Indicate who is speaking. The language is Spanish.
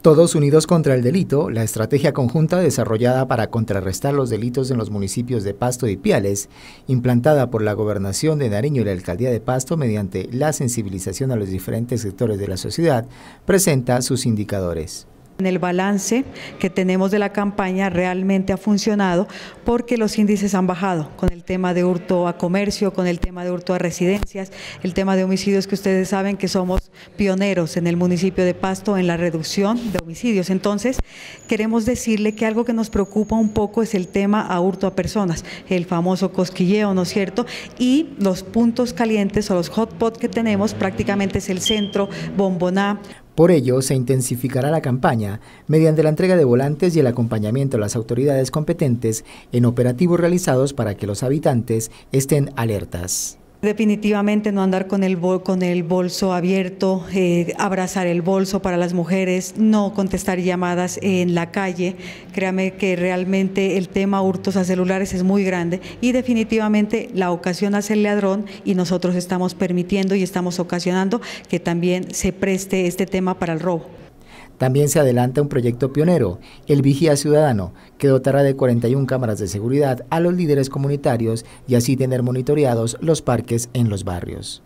Speaker 1: Todos unidos contra el delito, la estrategia conjunta desarrollada para contrarrestar los delitos en los municipios de Pasto y Piales, implantada por la Gobernación de Nariño y la Alcaldía de Pasto mediante la sensibilización a los diferentes sectores de la sociedad, presenta sus indicadores.
Speaker 2: En el balance que tenemos de la campaña realmente ha funcionado porque los índices han bajado con el tema de hurto a comercio, con el tema de hurto a residencias, el tema de homicidios que ustedes saben que somos pioneros en el municipio de Pasto en la reducción de homicidios. Entonces, queremos decirle que algo que nos preocupa un poco es el tema a hurto a personas, el famoso cosquilleo, ¿no es cierto? Y los puntos calientes o los pot que tenemos prácticamente es el centro,
Speaker 1: Bomboná. Por ello, se intensificará la campaña mediante la entrega de volantes y el acompañamiento a las autoridades competentes en operativos realizados para que los habitantes estén alertas.
Speaker 2: Definitivamente no andar con el, con el bolso abierto, eh, abrazar el bolso para las mujeres, no contestar llamadas en la calle. Créame que realmente el tema hurtos a celulares es muy grande y definitivamente la ocasión hace el ladrón y nosotros estamos permitiendo y estamos ocasionando que también
Speaker 1: se preste este tema para el robo. También se adelanta un proyecto pionero, el Vigía Ciudadano, que dotará de 41 cámaras de seguridad a los líderes comunitarios y así tener monitoreados los parques en los barrios.